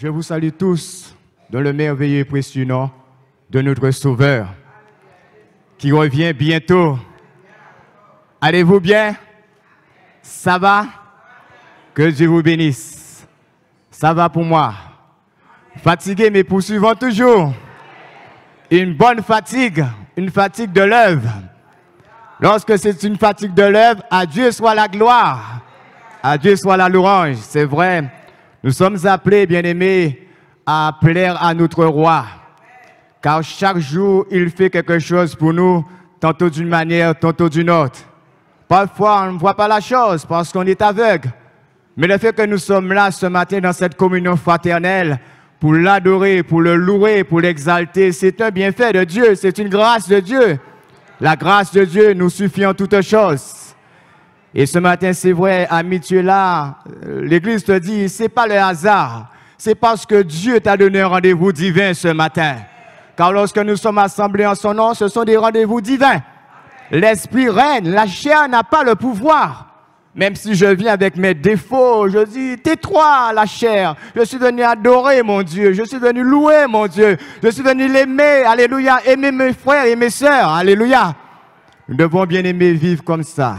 Je vous salue tous dans le merveilleux et précieux nom de notre Sauveur qui revient bientôt. Allez-vous bien Ça va Que Dieu vous bénisse. Ça va pour moi. Fatigué mais poursuivant toujours. Une bonne fatigue, une fatigue de l'œuvre. Lorsque c'est une fatigue de l'œuvre, à Dieu soit la gloire, à Dieu soit la louange. C'est vrai, nous sommes appelés, bien-aimés, à plaire à notre roi. Car chaque jour, il fait quelque chose pour nous, tantôt d'une manière, tantôt d'une autre. Parfois, on ne voit pas la chose parce qu'on est aveugle. Mais le fait que nous sommes là ce matin dans cette communion fraternelle pour l'adorer, pour le louer, pour l'exalter, c'est un bienfait de Dieu, c'est une grâce de Dieu. La grâce de Dieu nous suffit en toutes choses. Et ce matin, c'est vrai, ami, tu là. L'Église te dit, c'est pas le hasard. C'est parce que Dieu t'a donné un rendez-vous divin ce matin. Car lorsque nous sommes assemblés en son nom, ce sont des rendez-vous divins. L'esprit règne, la chair n'a pas le pouvoir. Même si je viens avec mes défauts, je dis, tais-toi, la chair. Je suis venu adorer mon Dieu. Je suis venu louer mon Dieu. Je suis venu l'aimer. Alléluia. Aimer mes frères et mes sœurs. Alléluia. Nous devons bien aimer vivre comme ça.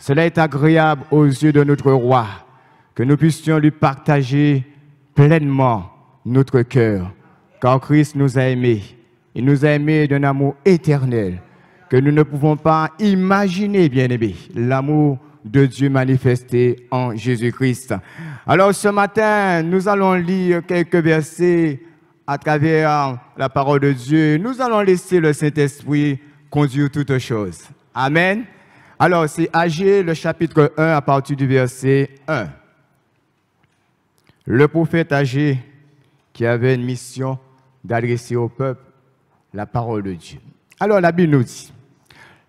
Cela est agréable aux yeux de notre roi, que nous puissions lui partager pleinement notre cœur, car Christ nous a aimés. Il nous a aimés d'un amour éternel que nous ne pouvons pas imaginer, bien-aimés, l'amour de Dieu manifesté en Jésus-Christ. Alors ce matin, nous allons lire quelques versets à travers la parole de Dieu. Nous allons laisser le Saint-Esprit conduire toutes choses. Amen. Alors, c'est Agé, le chapitre 1, à partir du verset 1. Le prophète Agé, qui avait une mission d'adresser au peuple la parole de Dieu. Alors, la Bible nous dit,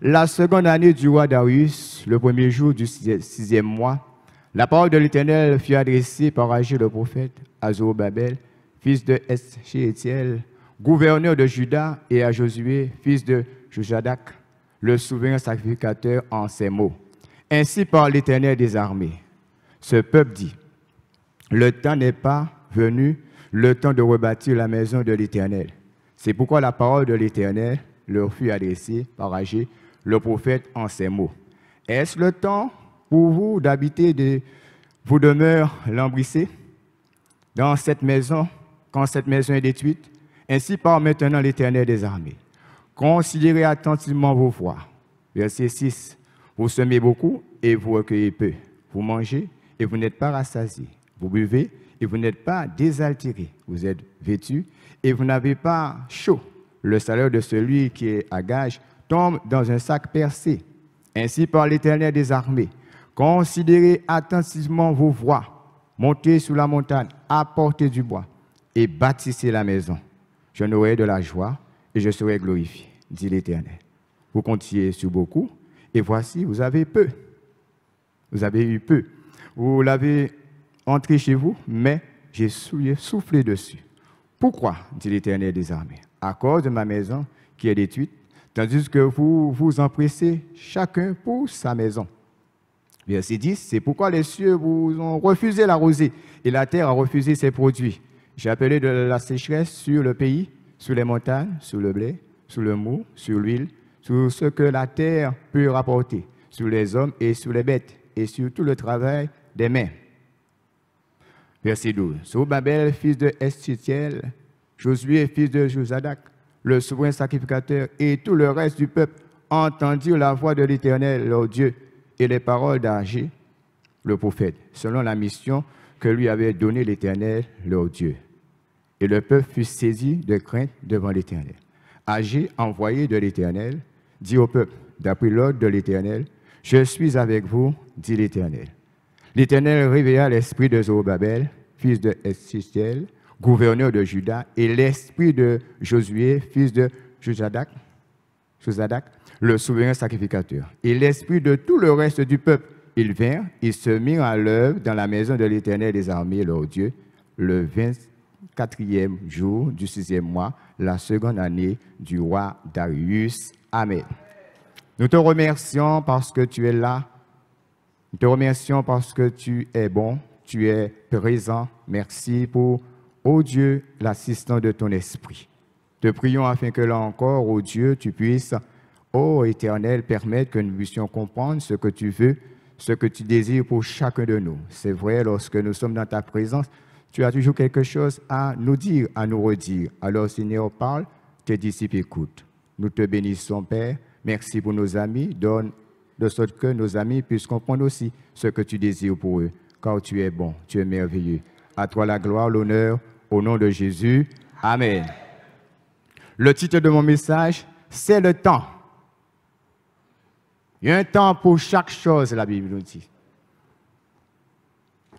la seconde année du roi Darius, le premier jour du sixième mois, la parole de l'Éternel fut adressée par Agé, le prophète à Zorobabel, fils de Eschétiel, gouverneur de Juda, et à Josué, fils de Jujadak le souverain sacrificateur en ces mots. Ainsi par l'Éternel des armées. Ce peuple dit, le temps n'est pas venu, le temps de rebâtir la maison de l'Éternel. C'est pourquoi la parole de l'Éternel leur fut adressée par Agé, le prophète, en ces mots. Est-ce le temps pour vous d'habiter de vous demeures lambrissées dans cette maison, quand cette maison est détruite Ainsi parle maintenant l'Éternel des armées. Considérez attentivement vos voies. Verset 6. Vous semez beaucoup et vous recueillez peu. Vous mangez et vous n'êtes pas rassasié. Vous buvez et vous n'êtes pas désaltéré. Vous êtes vêtu et vous n'avez pas chaud. Le salaire de celui qui est à gage tombe dans un sac percé. Ainsi par l'Éternel des armées. Considérez attentivement vos voies. Montez sur la montagne, apportez du bois et bâtissez la maison. Je n'aurai de la joie et je serai glorifié, dit l'Éternel. Vous comptiez sur beaucoup, et voici, vous avez peu. Vous avez eu peu. Vous l'avez entré chez vous, mais j'ai soufflé dessus. Pourquoi, dit l'Éternel des armées, à cause de ma maison qui est détruite, tandis que vous vous empressez chacun pour sa maison. Verset 10, c'est pourquoi les cieux vous ont refusé la rosée et la terre a refusé ses produits. J'ai appelé de la sécheresse sur le pays sur les montagnes, sur le blé, sur le mou, sur l'huile, sur ce que la terre peut rapporter, sur les hommes et sur les bêtes, et sur tout le travail des mains. Verset 12. Babel, fils de Estitiel, Josué, fils de Josadac, le souverain sacrificateur et tout le reste du peuple entendirent la voix de l'Éternel, leur Dieu, et les paroles d'Agé, le prophète, selon la mission que lui avait donnée l'Éternel, leur Dieu. Et le peuple fut saisi de crainte devant l'Éternel. Agé, envoyé de l'Éternel, dit au peuple, d'après l'ordre de l'Éternel, Je suis avec vous, dit l'Éternel. L'Éternel réveilla l'esprit de Zorobabel, fils de Eschiel, gouverneur de Juda, et l'esprit de Josué, fils de Juzadak, Josadak, le souverain sacrificateur, et l'esprit de tout le reste du peuple. Ils vinrent, ils se mirent à l'œuvre dans la maison de l'Éternel des armées, leur Dieu, le 20 quatrième jour du sixième mois, la seconde année du roi Darius. Amen. Nous te remercions parce que tu es là. Nous te remercions parce que tu es bon, tu es présent. Merci pour, ô Dieu, l'assistance de ton esprit. Te prions afin que là encore, ô Dieu, tu puisses, ô Éternel, permettre que nous puissions comprendre ce que tu veux, ce que tu désires pour chacun de nous. C'est vrai, lorsque nous sommes dans ta présence, tu as toujours quelque chose à nous dire, à nous redire. Alors Seigneur parle, tes disciples écoutent. Nous te bénissons Père. Merci pour nos amis. Donne de sorte que nos amis puissent comprendre aussi ce que tu désires pour eux. Car tu es bon, tu es merveilleux. À toi la gloire, l'honneur, au nom de Jésus. Amen. Le titre de mon message, c'est le temps. Il y a un temps pour chaque chose, la Bible nous dit.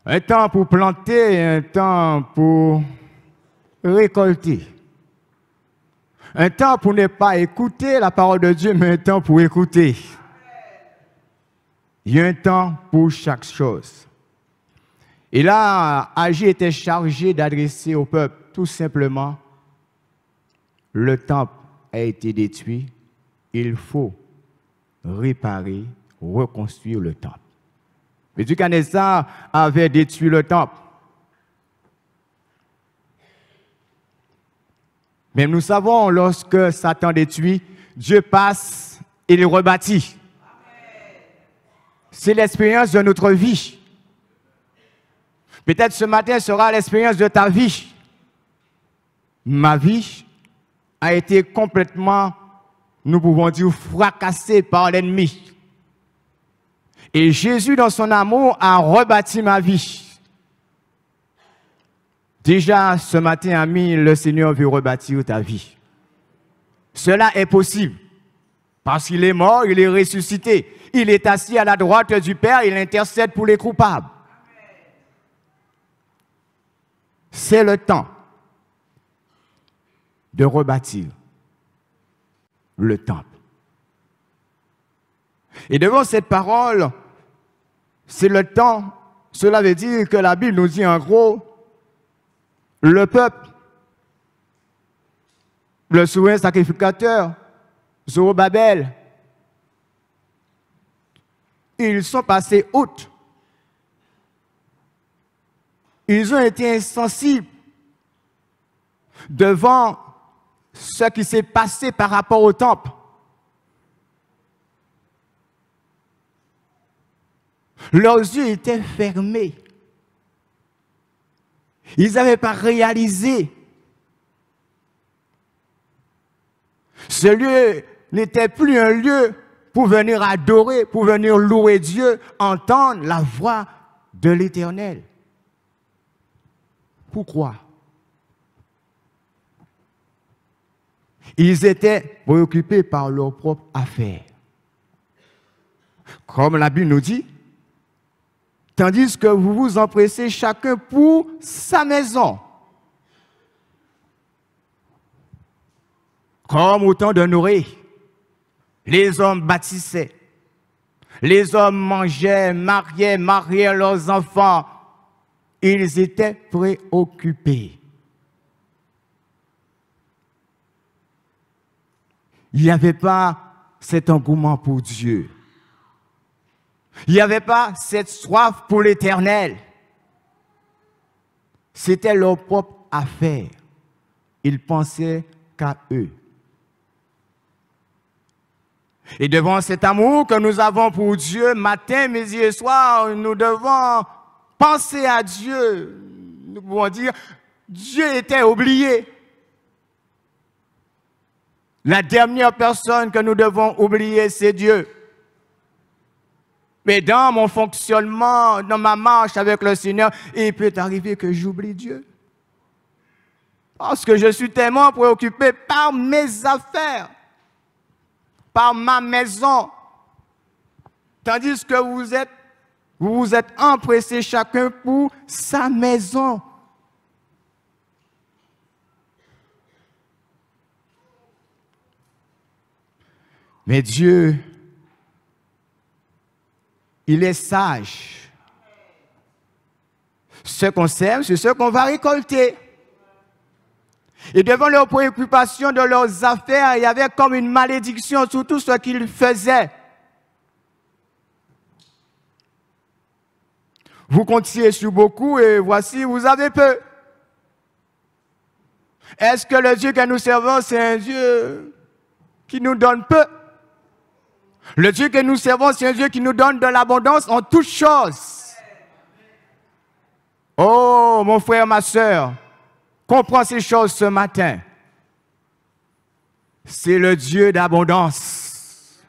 Un temps pour planter un temps pour récolter. Un temps pour ne pas écouter la parole de Dieu, mais un temps pour écouter. Il y a un temps pour chaque chose. Et là, Agi était chargé d'adresser au peuple tout simplement, le temple a été détruit, il faut réparer, reconstruire le temple. Mais Nebuchadnezzar avait détruit le temple. Mais nous savons, lorsque Satan détruit, Dieu passe et le rebâtit. C'est l'expérience de notre vie. Peut-être ce matin sera l'expérience de ta vie. Ma vie a été complètement, nous pouvons dire, fracassée par l'ennemi. Et Jésus, dans son amour, a rebâti ma vie. Déjà, ce matin, ami, le Seigneur veut rebâtir ta vie. Cela est possible. Parce qu'il est mort, il est ressuscité. Il est assis à la droite du Père, il intercède pour les coupables. C'est le temps de rebâtir le temple. Et devant cette parole, c'est le temps. Cela veut dire que la Bible nous dit en gros, le peuple, le souverain sacrificateur, Zorobabel, ils sont passés août. Ils ont été insensibles devant ce qui s'est passé par rapport au temple. Leurs yeux étaient fermés. Ils n'avaient pas réalisé. Ce lieu n'était plus un lieu pour venir adorer, pour venir louer Dieu, entendre la voix de l'Éternel. Pourquoi Ils étaient préoccupés par leurs propres affaires. Comme la Bible nous dit, tandis que vous vous empressez chacun pour sa maison. Comme au temps de Noé, les hommes bâtissaient, les hommes mangeaient, mariaient, mariaient leurs enfants. Ils étaient préoccupés. Il n'y avait pas cet engouement pour Dieu. Il n'y avait pas cette soif pour l'éternel. C'était leur propre affaire. Ils pensaient qu'à eux. Et devant cet amour que nous avons pour Dieu, matin, midi et soir, nous devons penser à Dieu. Nous pouvons dire, Dieu était oublié. La dernière personne que nous devons oublier, c'est Dieu. Mais dans mon fonctionnement, dans ma marche avec le Seigneur, il peut arriver que j'oublie Dieu. Parce que je suis tellement préoccupé par mes affaires, par ma maison. Tandis que vous êtes, vous, êtes empressé chacun pour sa maison. Mais Dieu il est sage. Ce qu'on sème, c'est ce qu'on va récolter. Et devant leurs préoccupations de leurs affaires, il y avait comme une malédiction sur tout ce qu'ils faisaient. Vous comptiez sur beaucoup et voici, vous avez peu. Est-ce que le Dieu que nous servons, c'est un Dieu qui nous donne peu le Dieu que nous servons, c'est un Dieu qui nous donne de l'abondance en toutes choses. Oh, mon frère, ma soeur, comprends ces choses ce matin. C'est le Dieu d'abondance.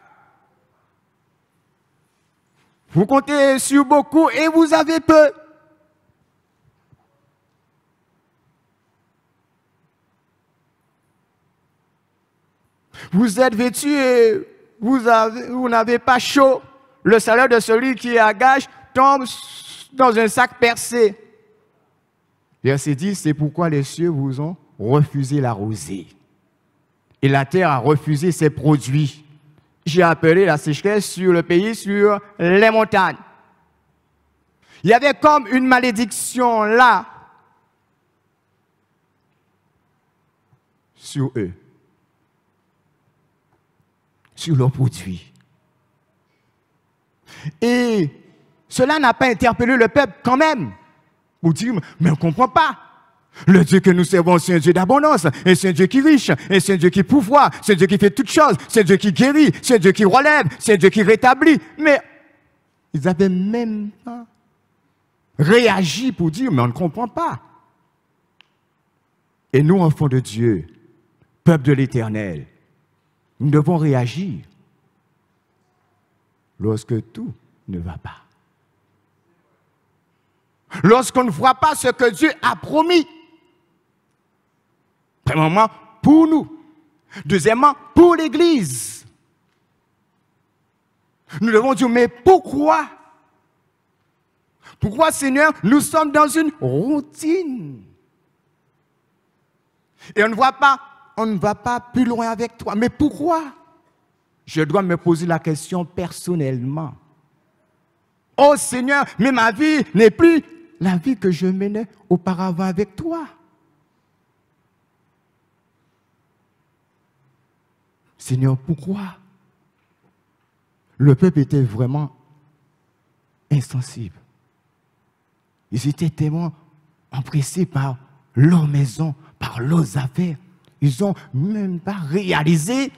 Vous comptez sur beaucoup et vous avez peu. Vous êtes vêtu et vous n'avez pas chaud, le salaire de celui qui est à gage tombe dans un sac percé. Verset 10, c'est pourquoi les cieux vous ont refusé la rosée. Et la terre a refusé ses produits. J'ai appelé la sécheresse sur le pays, sur les montagnes. Il y avait comme une malédiction là sur eux sur leurs produits. Et cela n'a pas interpellé le peuple quand même. Pour dire, mais on ne comprend pas. Le Dieu que nous servons, c'est un Dieu d'abondance, et c'est un Dieu qui riche, et c'est un Dieu qui pouvoir, c'est un Dieu qui fait toutes choses, c'est un Dieu qui guérit, c'est un Dieu qui relève, c'est un Dieu qui rétablit. Mais ils avaient même pas réagi pour dire, mais on ne comprend pas. Et nous, enfants de Dieu, peuple de l'Éternel, nous devons réagir lorsque tout ne va pas. Lorsqu'on ne voit pas ce que Dieu a promis. Premièrement, pour nous. Deuxièmement, pour l'Église. Nous devons dire, mais pourquoi Pourquoi, Seigneur, nous sommes dans une routine Et on ne voit pas on ne va pas plus loin avec toi. Mais pourquoi Je dois me poser la question personnellement. Oh Seigneur, mais ma vie n'est plus la vie que je menais auparavant avec toi. Seigneur, pourquoi Le peuple était vraiment insensible. Ils étaient tellement empressés par leur maison, par leurs affaires, ils n'ont même pas réalisé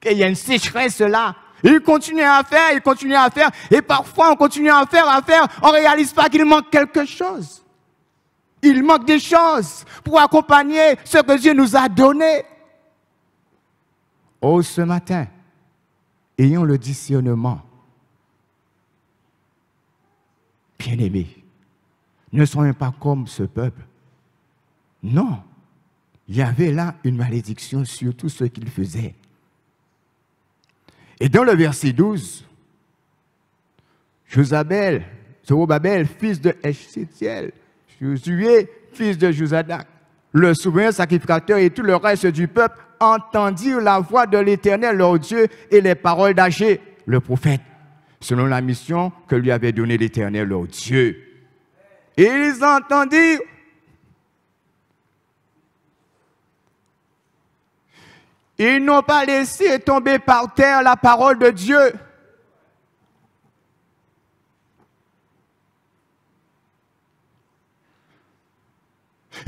qu'il y a une sécheresse là. Ils continuent à faire, ils continuent à faire, et parfois on continue à faire, à faire, on ne réalise pas qu'il manque quelque chose. Il manque des choses pour accompagner ce que Dieu nous a donné. Oh, ce matin, ayons le discernement. Bien-aimés, ne soyons pas comme ce peuple. Non, il y avait là une malédiction sur tout ce qu'il faisait. Et dans le verset 12, Josabel, Zorobabel, fils de Eshitiel, Josué, fils de Josadak, le souverain sacrificateur et tout le reste du peuple entendirent la voix de l'Éternel, leur Dieu, et les paroles d'Aché, le prophète, selon la mission que lui avait donnée l'Éternel, leur Dieu. Et ils entendirent Ils n'ont pas laissé tomber par terre la parole de Dieu.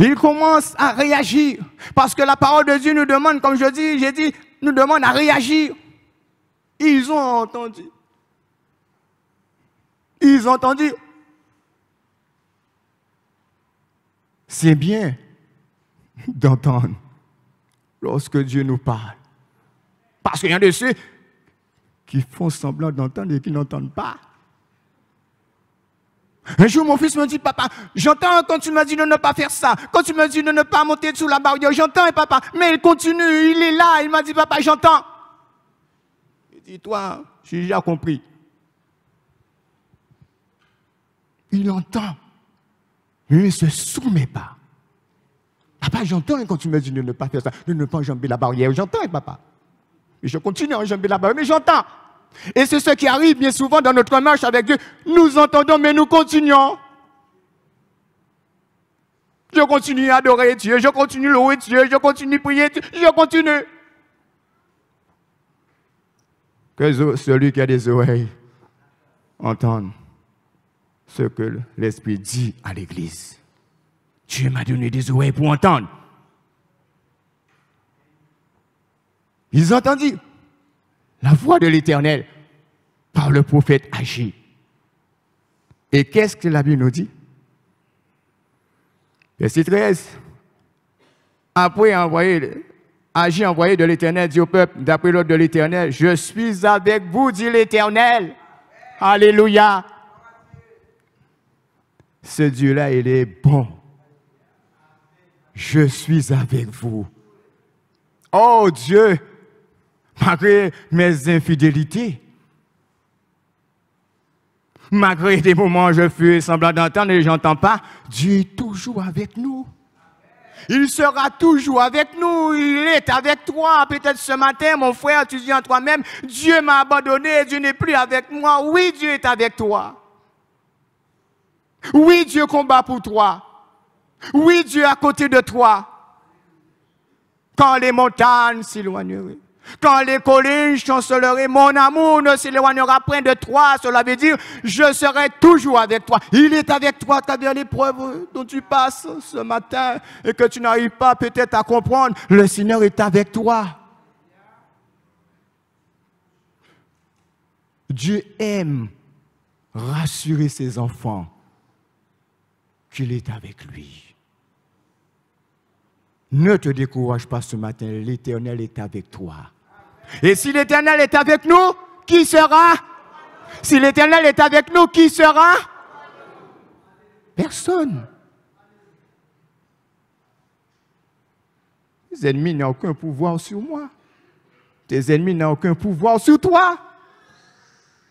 Ils commencent à réagir. Parce que la parole de Dieu nous demande, comme je dis, j'ai dit, nous demande à réagir. Ils ont entendu. Ils ont entendu. C'est bien d'entendre lorsque Dieu nous parle. Parce qu'il y en a de ceux qui font semblant d'entendre et qui n'entendent pas. Un jour, mon fils me dit, papa, j'entends quand tu m'as dit de ne pas faire ça, quand tu m'as dit de ne pas monter sous la barrière, j'entends, et hein, papa, mais il continue, il est là, il m'a dit, papa, j'entends. Il dit, toi, j'ai déjà compris. Il entend, mais il ne se soumet pas. Papa, ah bah, j'entends et hein, dis de ne pas faire ça, de ne pas enjamber la barrière. J'entends, hein, papa. je continue à enjamber la barrière, mais j'entends. Et c'est ce qui arrive bien souvent dans notre marche avec Dieu. Nous entendons, mais nous continuons. Je continue à adorer Dieu, je continue à louer Dieu, je continue à prier Dieu, je continue. Que celui qui a des oreilles entende ce que l'Esprit dit à l'Église. Dieu m'a donné des oreilles pour entendre. Ils ont entendu la voix de l'Éternel par le prophète Agi. Et qu'est-ce que la Bible nous dit Verset 13. Après envoyer, envoyé de l'Éternel dit au peuple, d'après l'ordre de l'Éternel, je suis avec vous, dit l'Éternel. Alléluia. Ce Dieu-là, il est bon je suis avec vous. Oh Dieu, malgré mes infidélités, malgré des moments où je fais semblant d'entendre et j'entends pas, Dieu est toujours avec nous. Il sera toujours avec nous. Il est avec toi. Peut-être ce matin, mon frère, tu dis en toi-même, Dieu m'a abandonné, Dieu n'est plus avec moi. Oui, Dieu est avec toi. Oui, Dieu combat pour toi. Oui, Dieu à côté de toi. Quand les montagnes s'éloigneraient, quand les collines chanceleraient, mon amour ne s'éloignera point de toi. Cela veut dire, je serai toujours avec toi. Il est avec toi à travers l'épreuve dont tu passes ce matin et que tu n'arrives pas peut-être à comprendre. Le Seigneur est avec toi. Dieu aime rassurer ses enfants qu'il est avec lui. Ne te décourage pas ce matin, l'Éternel est avec toi. Et si l'Éternel est avec nous, qui sera Si l'Éternel est avec nous, qui sera Personne. Tes ennemis n'ont aucun pouvoir sur moi. Tes ennemis n'ont aucun pouvoir sur toi.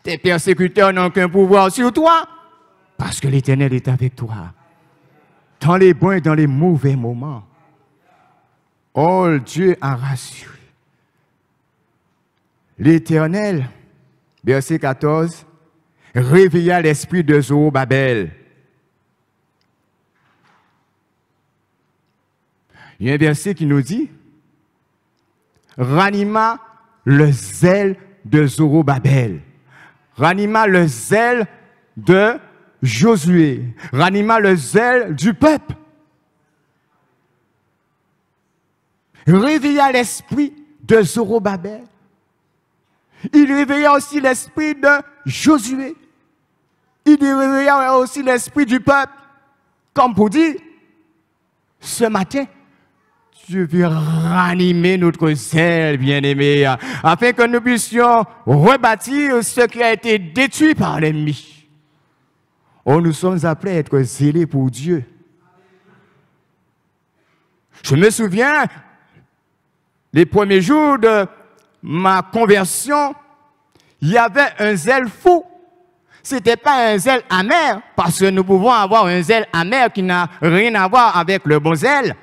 Tes persécuteurs n'ont aucun pouvoir sur toi. Parce que l'Éternel est avec toi. Dans les bons et dans les mauvais moments. Oh, Dieu a rassuré. L'Éternel, verset 14, réveilla l'esprit de Zorobabel. Il y a un verset qui nous dit, ranima le zèle de Zorobabel, ranima le zèle de Josué, ranima le zèle du peuple. réveilla l'esprit de Zorobabel. Il réveilla aussi l'esprit de Josué. Il réveilla aussi l'esprit du peuple. Comme pour dire, ce matin, Dieu veux ranimer notre zèle, bien-aimé, afin que nous puissions rebâtir ce qui a été détruit par l'ennemi. On oh, nous sommes appelés à être zélés pour Dieu. Je me souviens, les premiers jours de ma conversion, il y avait un zèle fou. Ce n'était pas un zèle amer, parce que nous pouvons avoir un zèle amer qui n'a rien à voir avec le bon zèle.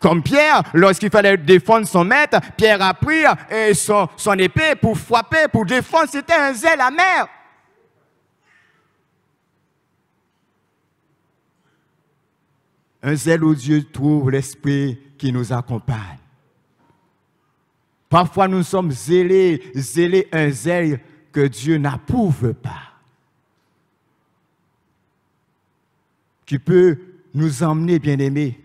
Comme Pierre, lorsqu'il fallait défendre son maître, Pierre a pris euh, son, son épée pour frapper, pour défendre. C'était un zèle amer. Un zèle où Dieu trouve l'esprit qui nous accompagne. Parfois, nous sommes zélés, zélés un zèle que Dieu n'approuve pas, qui peut nous emmener, bien-aimés,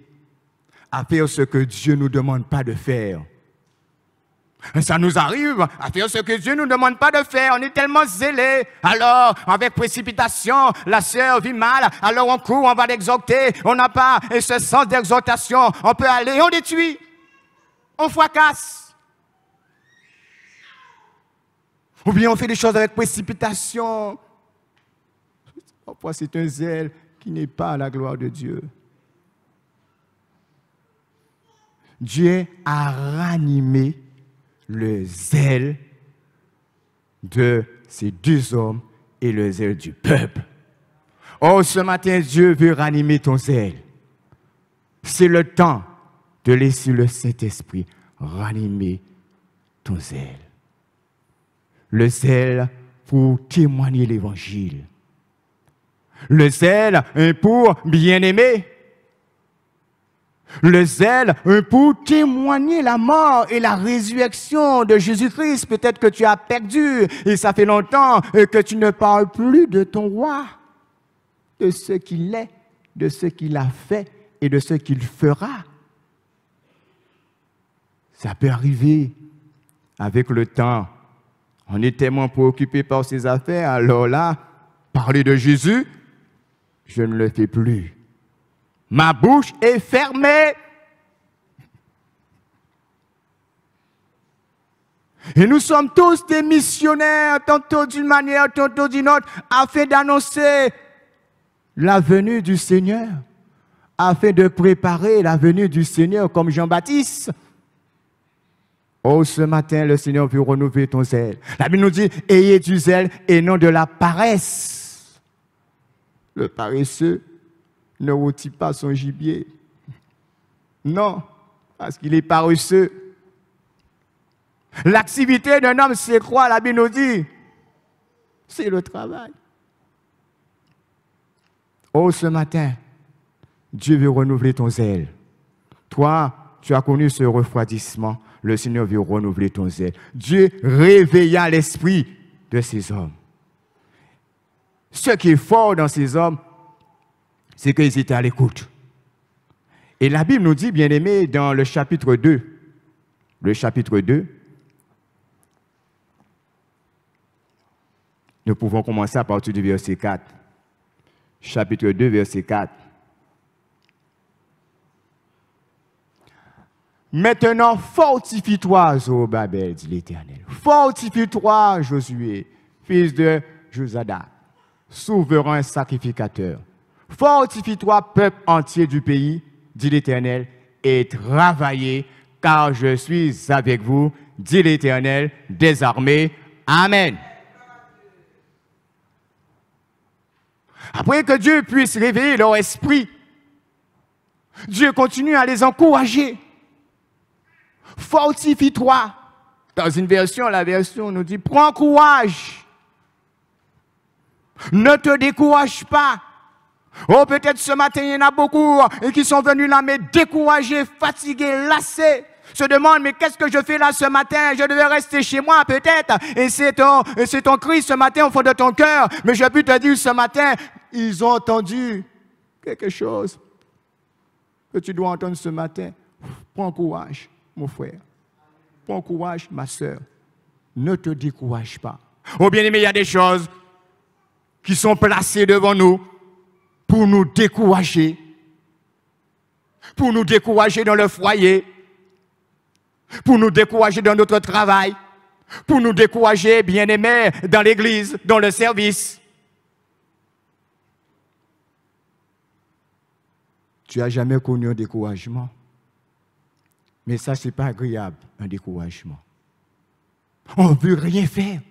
à faire ce que Dieu ne nous demande pas de faire ça nous arrive à faire ce que Dieu ne nous demande pas de faire. On est tellement zélé. Alors, avec précipitation, la sœur vit mal. Alors on court, on va l'exhorter. On n'a pas ce sens d'exhortation. On peut aller, on détruit. On fracasse. Ou bien on fait des choses avec précipitation. Parfois, c'est un zèle qui n'est pas à la gloire de Dieu. Dieu a ranimé le zèle de ces deux hommes et le zèle du peuple. Oh, ce matin, Dieu veut ranimer ton zèle. C'est le temps de laisser le Saint-Esprit ranimer ton zèle. Le zèle pour témoigner l'Évangile. Le zèle pour bien aimer. Le zèle euh, pour témoigner la mort et la résurrection de Jésus-Christ. Peut-être que tu as perdu et ça fait longtemps euh, que tu ne parles plus de ton roi, de ce qu'il est, de ce qu'il a fait et de ce qu'il fera. Ça peut arriver avec le temps. On est tellement préoccupé par ses affaires, alors là, parler de Jésus, je ne le fais plus. Ma bouche est fermée. Et nous sommes tous des missionnaires, tantôt d'une manière, tantôt d'une autre, afin d'annoncer la venue du Seigneur, afin de préparer la venue du Seigneur comme Jean-Baptiste. Oh, ce matin, le Seigneur veut renouveler ton zèle. La Bible nous dit, ayez du zèle et non de la paresse. Le paresseux ne rôtit pas son gibier. Non, parce qu'il est paresseux. L'activité d'un homme, c'est quoi La Bible nous dit, c'est le travail. Oh, ce matin, Dieu veut renouveler ton zèle. Toi, tu as connu ce refroidissement. Le Seigneur veut renouveler ton zèle. Dieu réveilla l'esprit de ces hommes. Ce qui est fort dans ces hommes, c'est qu'ils étaient à l'écoute. Et la Bible nous dit, bien aimé, dans le chapitre 2, le chapitre 2, nous pouvons commencer à partir du verset 4. Chapitre 2, verset 4. Maintenant, fortifie-toi, Zobabel, dit l'Éternel. Fortifie-toi, Josué, fils de Josada, souverain sacrificateur. Fortifie-toi, peuple entier du pays, dit l'Éternel, et travaillez, car je suis avec vous, dit l'Éternel désarmé. Amen. Après que Dieu puisse réveiller leur esprit, Dieu continue à les encourager. Fortifie-toi. Dans une version, la version nous dit, prends courage. Ne te décourage pas. Oh, peut-être ce matin, il y en a beaucoup et euh, qui sont venus là, mais découragés, fatigués, lassés se demande, mais qu'est-ce que je fais là ce matin Je devais rester chez moi peut-être. Et c'est ton, c'est ton cri ce matin au fond de ton cœur. Mais je peux te dire ce matin, ils ont entendu quelque chose que tu dois entendre ce matin. Prends courage, mon frère. Prends courage, ma soeur. Ne te décourage pas. Oh bien aimé, il y a des choses qui sont placées devant nous pour nous décourager, pour nous décourager dans le foyer, pour nous décourager dans notre travail, pour nous décourager, bien-aimés, dans l'église, dans le service. Tu n'as jamais connu un découragement. Mais ça, ce n'est pas agréable, un découragement. On ne veut rien faire.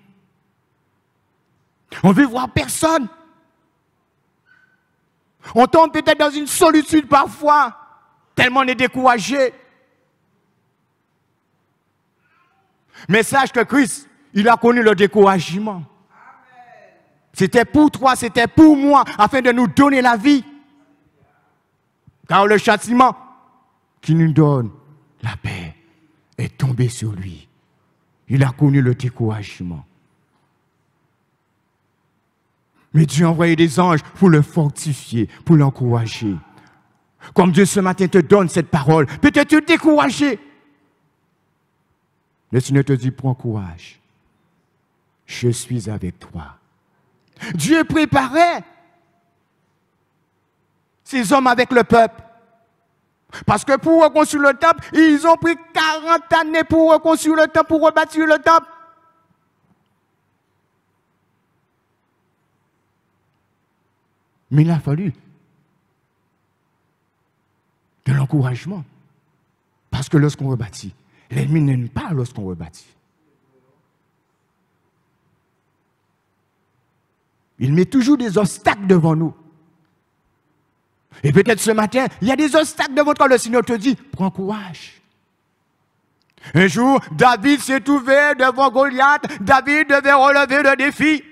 On ne veut voir personne. On tombe peut-être dans une solitude parfois, tellement on est découragé. Mais sache que Christ, il a connu le découragement. C'était pour toi, c'était pour moi, afin de nous donner la vie. Car le châtiment qui nous donne la paix est tombé sur lui. Il a connu le découragement. Mais Dieu a envoyé des anges pour le fortifier, pour l'encourager. Comme Dieu ce matin te donne cette parole, peut-être te décourager. Le ne te dit, prends courage. Je suis avec toi. Dieu préparait ces hommes avec le peuple. Parce que pour reconstruire le temple, ils ont pris 40 années pour reconstruire le temple, pour rebâtir le temple. Mais il a fallu de l'encouragement. Parce que lorsqu'on rebâtit, l'ennemi n'aime pas lorsqu'on rebâtit. Il met toujours des obstacles devant nous. Et peut-être ce matin, il y a des obstacles devant toi. Le Seigneur te dit, prends courage. Un jour, David s'est ouvert devant Goliath. David devait relever le défi.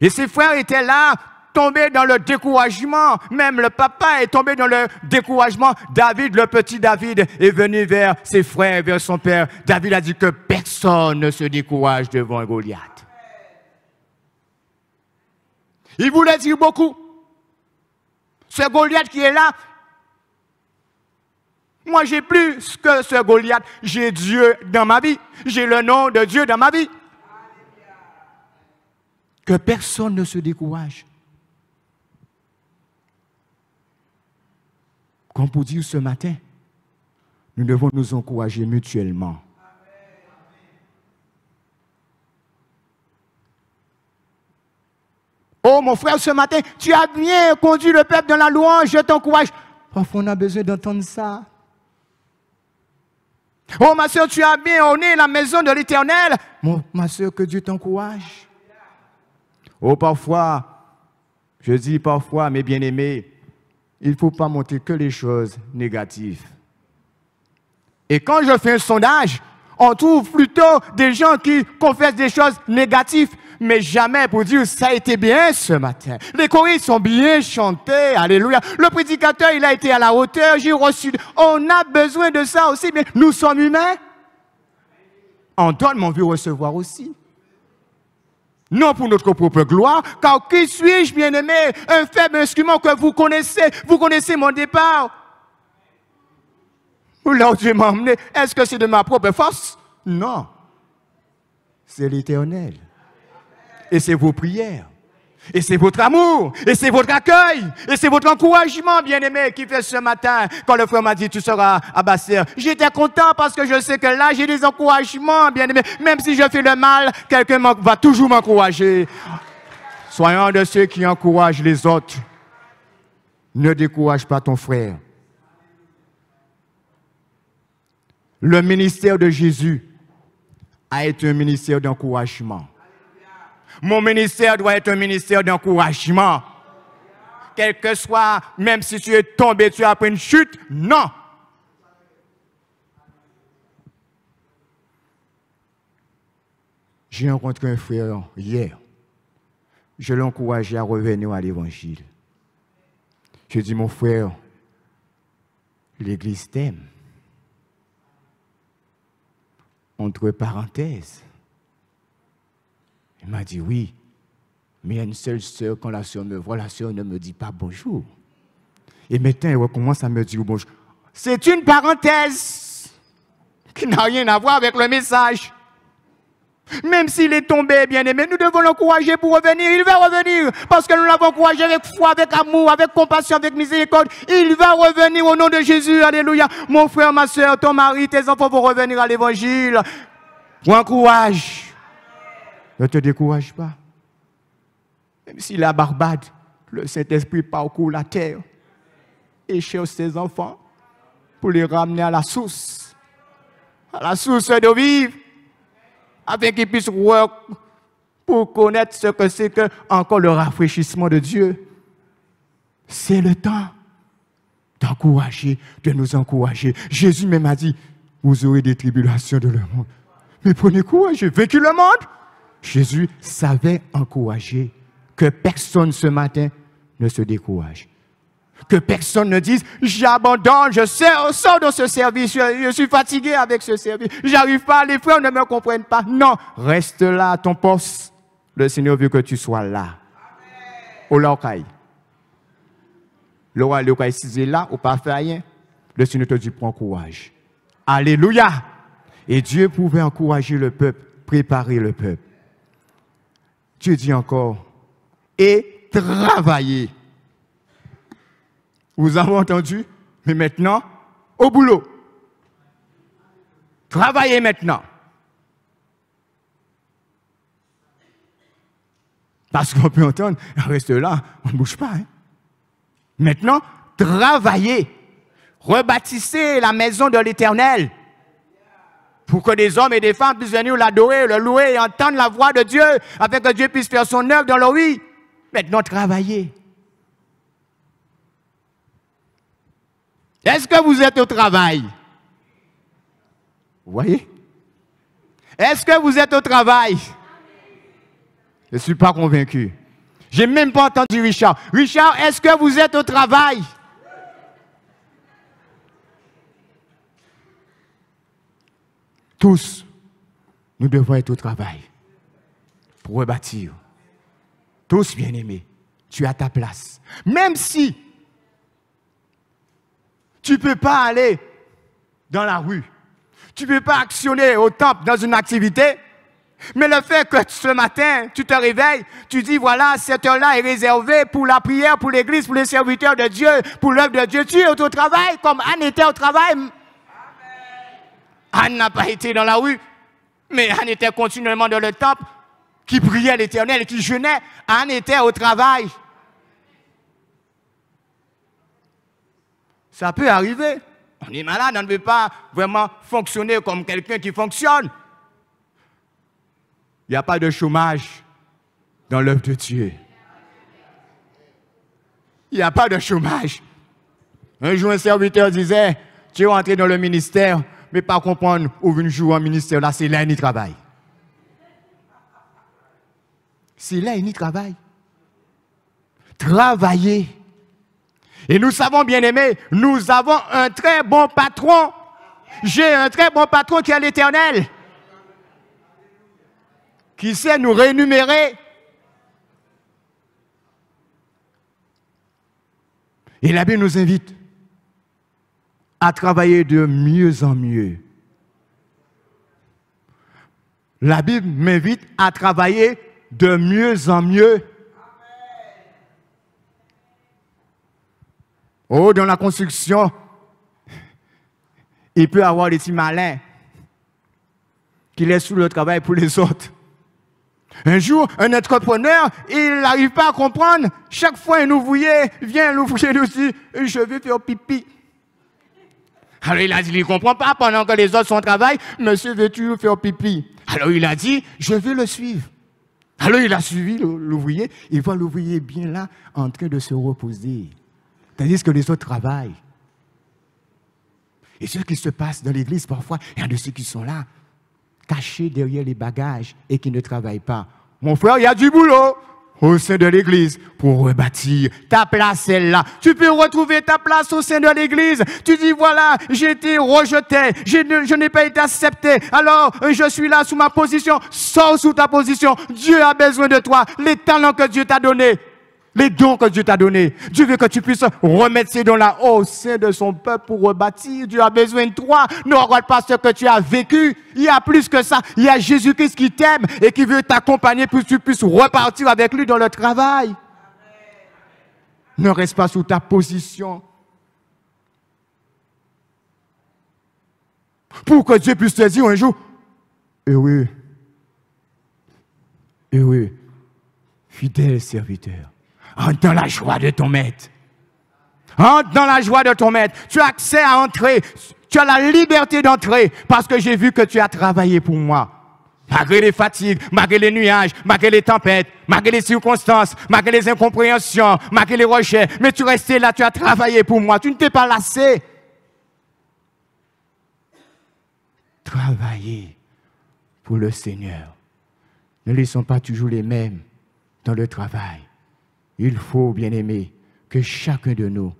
Et ses frères étaient là, tombés dans le découragement. Même le papa est tombé dans le découragement. David, le petit David, est venu vers ses frères, vers son père. David a dit que personne ne se décourage devant Goliath. Il voulait dire beaucoup. Ce Goliath qui est là, moi j'ai plus que ce Goliath. J'ai Dieu dans ma vie. J'ai le nom de Dieu dans ma vie que personne ne se décourage. Comme pour dire ce matin, nous devons nous encourager mutuellement. Oh mon frère, ce matin, tu as bien conduit le peuple dans la louange, je t'encourage. Parfois, on a besoin d'entendre ça. Oh ma soeur, tu as bien honné la maison de l'Éternel. Mon, ma soeur, que Dieu t'encourage. Oh, parfois, je dis parfois, mes bien-aimés, il ne faut pas monter que les choses négatives. Et quand je fais un sondage, on trouve plutôt des gens qui confessent des choses négatives, mais jamais pour dire ça a été bien ce matin. Les choristes sont bien chantés, alléluia. Le prédicateur, il a été à la hauteur, j'ai reçu. On a besoin de ça aussi, mais nous sommes humains. On donne, vu recevoir aussi non pour notre propre gloire, car qui suis-je, bien-aimé, un faible instrument que vous connaissez, vous connaissez mon départ. Là où Dieu m'a emmené, est-ce que c'est de ma propre force Non. C'est l'éternel. Et c'est vos prières. Et c'est votre amour, et c'est votre accueil, et c'est votre encouragement, bien-aimé, qui fait ce matin, quand le frère m'a dit, tu seras à J'étais content parce que je sais que là, j'ai des encouragements, bien-aimé. Même si je fais le mal, quelqu'un va toujours m'encourager. Soyons de ceux qui encouragent les autres. Ne décourage pas ton frère. Le ministère de Jésus a été un ministère d'encouragement. Mon ministère doit être un ministère d'encouragement. Quel que soit, même si tu es tombé, tu as pris une chute, non. J'ai rencontré un frère hier. Je l'ai encouragé à revenir à l'évangile. Je dis, mon frère, l'Église t'aime. Entre parenthèses, il m'a dit oui, mais il y a une seule sœur, quand la sœur me voit, la sœur ne me dit pas bonjour. Et maintenant, elle recommence à me dire bonjour. C'est une parenthèse qui n'a rien à voir avec le message. Même s'il est tombé, bien aimé, nous devons l'encourager pour revenir. Il va revenir parce que nous l'avons encouragé avec foi, avec amour, avec compassion, avec miséricorde. Il va revenir au nom de Jésus. Alléluia. Mon frère, ma soeur, ton mari, tes enfants vont revenir à l'évangile. courage. Ne te décourage pas. Même si la barbade, le Saint-Esprit parcourt la terre et cherche ses enfants pour les ramener à la source, à la source de vivre, afin qu'ils puissent voir pour connaître ce que c'est que encore le rafraîchissement de Dieu. C'est le temps d'encourager, de nous encourager. Jésus même a dit, vous aurez des tribulations de le monde. Mais prenez courage, j'ai vécu le monde. Jésus savait encourager. Que personne ce matin ne se décourage. Que personne ne dise, j'abandonne, je sors de ce service, je, suis fatigué avec ce service, j'arrive pas, les frères ne me comprennent pas. Non, reste là à ton poste. Le Seigneur veut que tu sois là. Au laokai. Laokai, si là, ou pas rien, le Seigneur te dit, prends courage. Alléluia. Et Dieu pouvait encourager le peuple, préparer le peuple. Dieu dit encore, et travaillez. Vous avez entendu Mais maintenant, au boulot. Travaillez maintenant. Parce qu'on peut entendre, reste là, on ne bouge pas. Hein. Maintenant, travaillez. Rebâtissez la maison de l'Éternel pour que des hommes et des femmes puissent venir l'adorer, le louer et entendre la voix de Dieu, afin que Dieu puisse faire son œuvre dans leur vie. Maintenant, travaillez. Est-ce que vous êtes au travail Vous voyez Est-ce que vous êtes au travail Je ne suis pas convaincu. J'ai même pas entendu Richard. Richard, est-ce que vous êtes au travail tous, nous devons être au travail pour rebâtir. Tous, bien-aimés, tu as ta place. Même si tu ne peux pas aller dans la rue, tu ne peux pas actionner au temple dans une activité, mais le fait que ce matin, tu te réveilles, tu dis, voilà, cette heure-là est réservée pour la prière, pour l'église, pour les serviteurs de Dieu, pour l'œuvre de Dieu. Tu es au travail, comme Anne était au travail, Anne n'a pas été dans la rue, mais Anne était continuellement dans le top qui priait l'Éternel, qui jeûnait. Anne était au travail. Ça peut arriver. On est malade, on ne veut pas vraiment fonctionner comme quelqu'un qui fonctionne. Il n'y a pas de chômage dans l'œuvre de Dieu. Il n'y a pas de chômage. Un jour, un serviteur disait, tu es entré dans le ministère, mais pas comprendre où vous jouer en ministère, là, c'est là qu'il travaille. C'est là qu'il travaille. Travailler. Et nous savons, bien aimé, nous avons un très bon patron. J'ai un très bon patron qui est l'éternel. Qui sait nous rémunérer. Et la Bible nous invite à travailler de mieux en mieux. La Bible m'invite à travailler de mieux en mieux. Oh, dans la construction, il peut y avoir des petits malins qui laissent tout le travail pour les autres. Un jour, un entrepreneur, il n'arrive pas à comprendre. Chaque fois, un ouvrier vient, l'ouvrier lui dit Je vais faire pipi. Alors il a dit, il ne comprend pas, pendant que les autres sont au travail, monsieur, veux-tu faire pipi Alors il a dit, je vais le suivre. Alors il a suivi l'ouvrier, il voit l'ouvrier bien là, en train de se reposer, tandis que les autres travaillent. Et ce qui se passe dans l'église, parfois, il y a de ceux qui sont là, cachés derrière les bagages et qui ne travaillent pas. Mon frère, il y a du boulot au sein de l'église pour rebâtir ta place est là. Tu peux retrouver ta place au sein de l'église. Tu dis voilà, j'ai été rejeté, je n'ai pas été accepté. Alors je suis là sous ma position. Sors sous ta position. Dieu a besoin de toi. Les talents que Dieu t'a donnés, les dons que Dieu t'a donnés. Dieu veut que tu puisses remettre ces dons-là au sein de son peuple pour rebâtir. Dieu a besoin de toi. Ne regarde pas ce que tu as vécu. Il y a plus que ça. Il y a Jésus-Christ qui t'aime et qui veut t'accompagner pour que tu puisses repartir avec lui dans le travail. Ne reste pas sous ta position. Pour que Dieu puisse te dire un jour, eh oui, eh oui, fidèle serviteur. Entre dans la joie de ton maître. Entre dans la joie de ton maître. Tu as accès à entrer. Tu as la liberté d'entrer parce que j'ai vu que tu as travaillé pour moi. Malgré les fatigues, malgré les nuages, malgré les tempêtes, malgré les circonstances, malgré les incompréhensions, malgré les rejets. Mais tu restais là, tu as travaillé pour moi. Tu ne t'es pas lassé. Travailler pour le Seigneur. Ne laissons pas toujours les mêmes dans le travail il faut, bien aimé, que chacun de nous,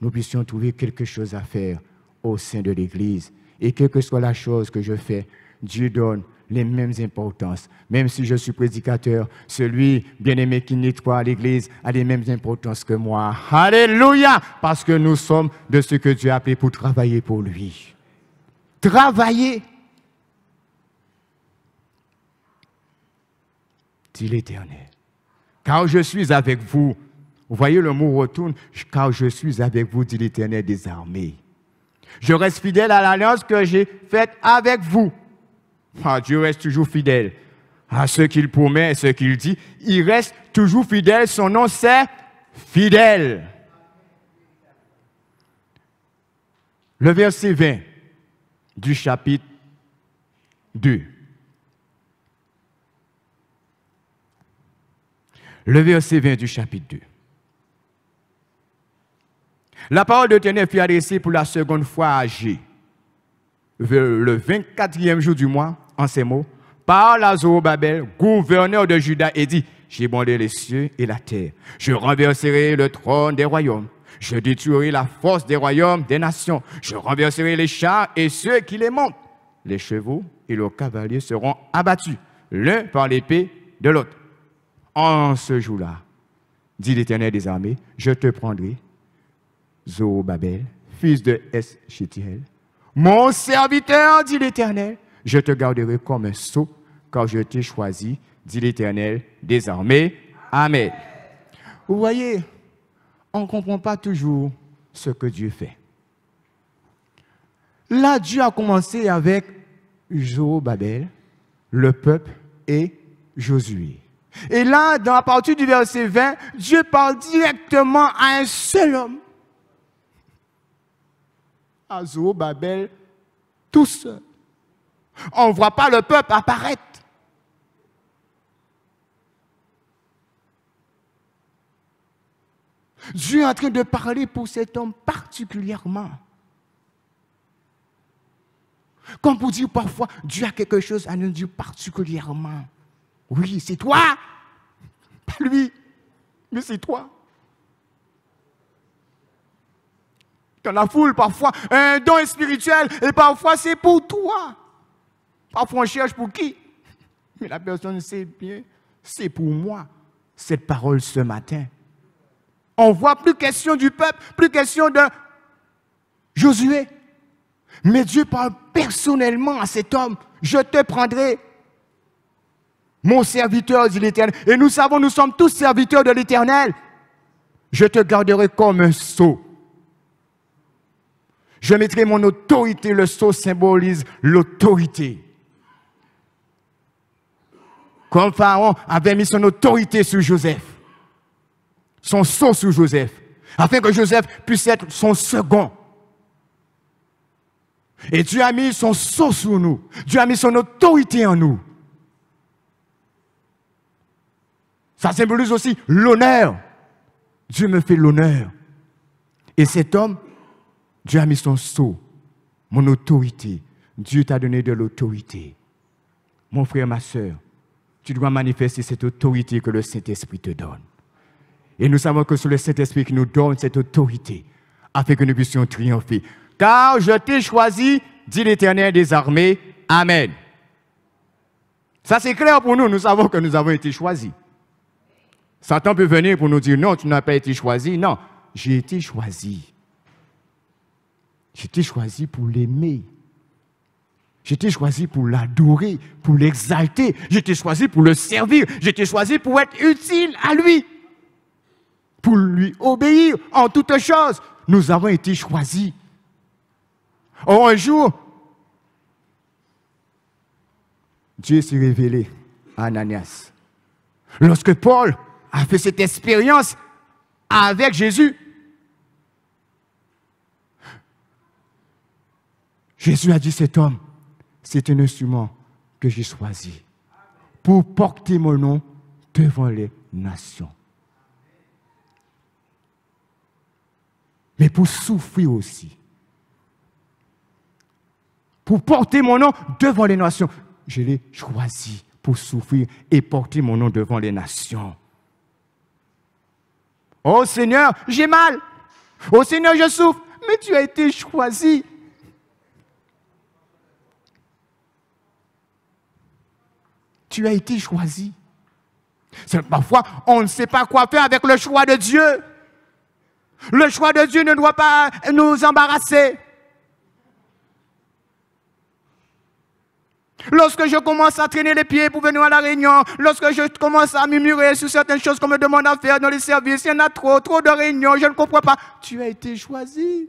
nous puissions trouver quelque chose à faire au sein de l'Église. Et quelle que soit la chose que je fais, Dieu donne les mêmes importances. Même si je suis prédicateur, celui bien-aimé qui à l'Église a les mêmes importances que moi. Alléluia! Parce que nous sommes de ce que Dieu a appelé pour travailler pour lui. Travailler! Dit l'Éternel car je suis avec vous. Vous voyez, le mot retourne, car je suis avec vous, dit l'Éternel des armées. Je reste fidèle à l'alliance que j'ai faite avec vous. Ah, Dieu reste toujours fidèle à ce qu'il promet et ce qu'il dit. Il reste toujours fidèle. Son nom, c'est fidèle. Le verset 20 du chapitre 2. Le verset 20 du chapitre 2. La parole de Ténèbres fut adressée pour la seconde fois à G. Le 24e jour du mois, en ces mots, par la Zorobabel, gouverneur de Juda, et dit, j'ai bondé les cieux et la terre. Je renverserai le trône des royaumes. Je détruirai la force des royaumes des nations. Je renverserai les chars et ceux qui les montent. Les chevaux et leurs cavaliers seront abattus, l'un par l'épée de l'autre en ce jour-là, dit l'Éternel des armées, je te prendrai, Zorobabel, fils de Eschitiel, mon serviteur, dit l'Éternel, je te garderai comme un sceau, car je t'ai choisi, dit l'Éternel des armées. Amen. Vous voyez, on ne comprend pas toujours ce que Dieu fait. Là, Dieu a commencé avec Zorobabel, le peuple et Josué. Et là, dans la partie du verset 20, Dieu parle directement à un seul homme. À Babel, tous. On ne voit pas le peuple apparaître. Dieu est en train de parler pour cet homme particulièrement. Comme pour dire parfois, Dieu a quelque chose à nous dire particulièrement. Oui, c'est toi. Pas lui, mais c'est toi. Dans la foule, parfois, un don spirituel et parfois c'est pour toi. Parfois on cherche pour qui Mais la personne sait bien, c'est pour moi cette parole ce matin. On voit plus question du peuple, plus question de Josué. Mais Dieu parle personnellement à cet homme. Je te prendrai mon serviteur, dit l'Éternel. Et nous savons, nous sommes tous serviteurs de l'Éternel. Je te garderai comme un sceau. Je mettrai mon autorité. Le sceau symbolise l'autorité. Comme Pharaon avait mis son autorité sur Joseph. Son sceau sur Joseph. Afin que Joseph puisse être son second. Et Dieu a mis son sceau sur nous. Dieu a mis son autorité en nous. Ça symbolise aussi l'honneur. Dieu me fait l'honneur. Et cet homme, Dieu a mis son sceau, mon autorité. Dieu t'a donné de l'autorité. Mon frère, ma soeur, tu dois manifester cette autorité que le Saint-Esprit te donne. Et nous savons que c'est le Saint-Esprit qui nous donne cette autorité afin que nous puissions triompher. Car je t'ai choisi, dit l'Éternel des armées. Amen. Ça c'est clair pour nous, nous savons que nous avons été choisis. Satan peut venir pour nous dire non, tu n'as pas été choisi. Non, j'ai été choisi. J'ai été choisi pour l'aimer. J'ai été choisi pour l'adorer, pour l'exalter. J'ai été choisi pour le servir. J'ai été choisi pour être utile à lui. Pour lui obéir en toutes choses. Nous avons été choisis. Or, oh, un jour, Dieu s'est révélé à Ananias. Lorsque Paul a fait cette expérience avec Jésus. Jésus a dit, cet homme, c'est un instrument que j'ai choisi pour porter mon nom devant les nations. Mais pour souffrir aussi. Pour porter mon nom devant les nations. Je l'ai choisi pour souffrir et porter mon nom devant les nations. Oh Seigneur, j'ai mal. Oh Seigneur, je souffre. Mais tu as été choisi. Tu as été choisi. Parfois, on ne sait pas quoi faire avec le choix de Dieu. Le choix de Dieu ne doit pas nous embarrasser. Lorsque je commence à traîner les pieds pour venir à la réunion, lorsque je commence à murmurer sur certaines choses qu'on me demande à faire dans les services, il y en a trop, trop de réunions, je ne comprends pas. Tu as été choisi.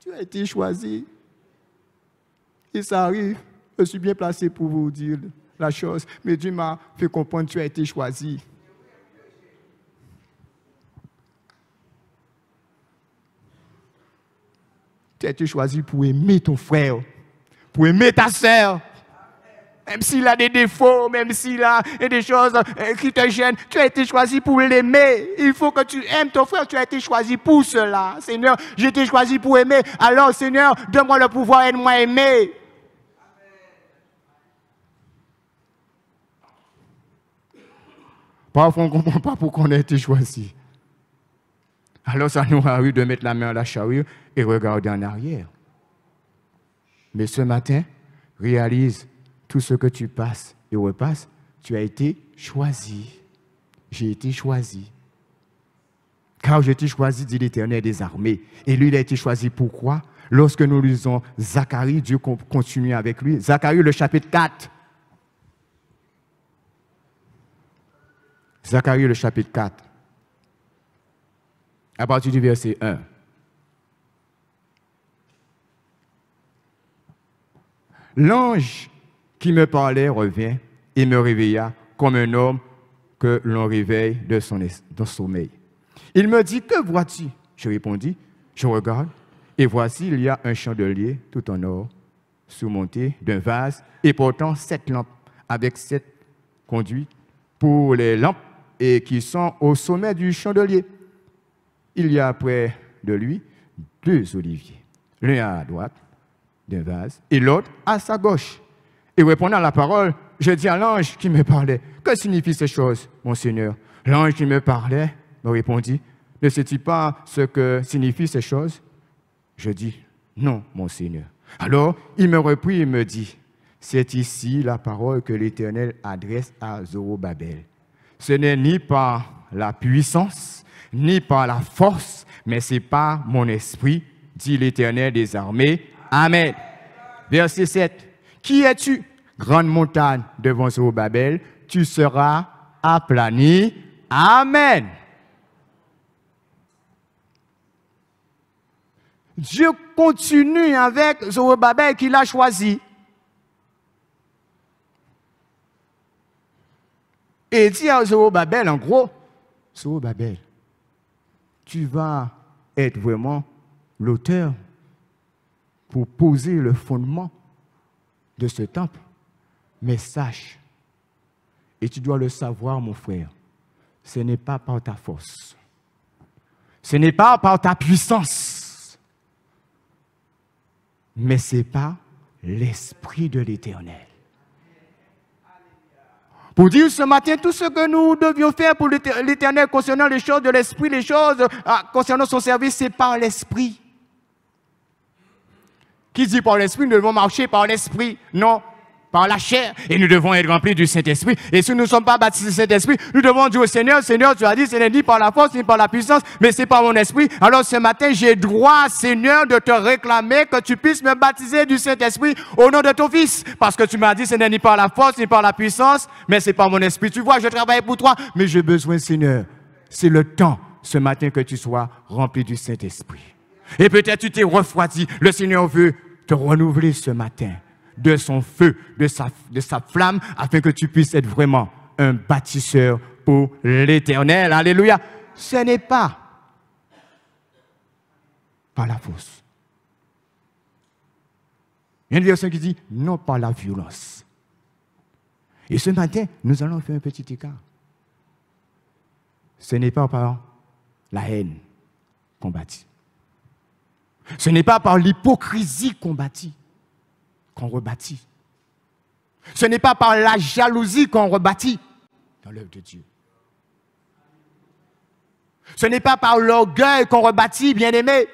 Tu as été choisi. Et ça arrive. Je suis bien placé pour vous dire la chose. Mais Dieu m'a fait comprendre que tu as été choisi. Tu as été choisi pour aimer ton frère, pour aimer ta soeur. Même s'il a des défauts, même s'il a des choses euh, qui te gênent, tu as été choisi pour l'aimer. Il faut que tu aimes ton frère, tu as été choisi pour cela. Seigneur, j'ai été choisi pour aimer. Alors, Seigneur, donne-moi le pouvoir, aide-moi à aimer. Parfois, on ne comprend pas pourquoi on a été choisi. Alors ça nous arrive de mettre la main à la charrue et regarder en arrière. Mais ce matin, réalise tout ce que tu passes et repasses, tu as été choisi. J'ai été choisi. Car j'ai été choisi, dit l'Éternel des armées. Et lui, il a été choisi pourquoi Lorsque nous lisons Zacharie, Dieu continue avec lui. Zacharie, le chapitre 4. Zacharie, le chapitre 4 à partir du verset 1. L'ange qui me parlait revient et me réveilla comme un homme que l'on réveille de son, sommeil. Il me dit, que vois-tu Je répondis, je regarde, et voici, il y a un chandelier tout en or, surmonté d'un vase, et portant sept lampes, avec sept conduits pour les lampes, et qui sont au sommet du chandelier il y a près de lui deux oliviers, l'un à droite d'un vase et l'autre à sa gauche. Et répondant à la parole, je dis à l'ange qui me parlait, que signifient ces choses, mon Seigneur L'ange qui me parlait me répondit, ne sais-tu pas ce que signifient ces choses Je dis, non, mon Seigneur. Alors il me reprit et me dit, c'est ici la parole que l'Éternel adresse à Zorobabel. Ce n'est ni par la puissance, ni par la force, mais c'est par mon esprit, dit l'Éternel des armées. Amen. Verset 7. Qui es-tu, grande montagne devant Babel Tu seras aplani. Amen. Dieu continue avec Zorobabel qu'il a choisi. Et dit à Zorobabel, en gros, Zorobabel, tu vas être vraiment l'auteur pour poser le fondement de ce temple. Mais sache, et tu dois le savoir, mon frère, ce n'est pas par ta force. Ce n'est pas par ta puissance. Mais c'est pas l'Esprit de l'Éternel. Pour dire ce matin tout ce que nous devions faire pour l'éternel concernant les choses de l'esprit, les choses euh, concernant son service, c'est par l'esprit. Qui dit par l'esprit, nous devons marcher par l'esprit. Non, par la chair et nous devons être remplis du Saint-Esprit. Et si nous ne sommes pas baptisés du Saint-Esprit, nous devons dire au Seigneur, Seigneur, tu as dit, ce n'est ni par la force, ni par la puissance, mais c'est par mon esprit. Alors ce matin, j'ai droit, Seigneur, de te réclamer que tu puisses me baptiser du Saint-Esprit au nom de ton Fils. Parce que tu m'as dit, ce n'est ni par la force, ni par la puissance, mais c'est par mon esprit. Tu vois, je travaille pour toi, mais j'ai besoin, Seigneur. C'est le temps ce matin que tu sois rempli du Saint-Esprit. Et peut-être tu t'es refroidi. Le Seigneur veut te renouveler ce matin de son feu, de sa, flamme, afin que tu puisses être vraiment un bâtisseur pour l'éternel. Alléluia. Ce n'est pas par la force. Il y a une version qui dit non par la violence. Et ce matin, nous allons faire un petit écart. Ce n'est pas par la haine qu'on bâtit. Ce n'est pas par l'hypocrisie qu'on bâtit qu'on rebâtit. Ce n'est pas par la jalousie qu'on rebâtit dans l'œuvre de Dieu. Ce n'est pas par l'orgueil qu'on rebâtit, bien-aimé.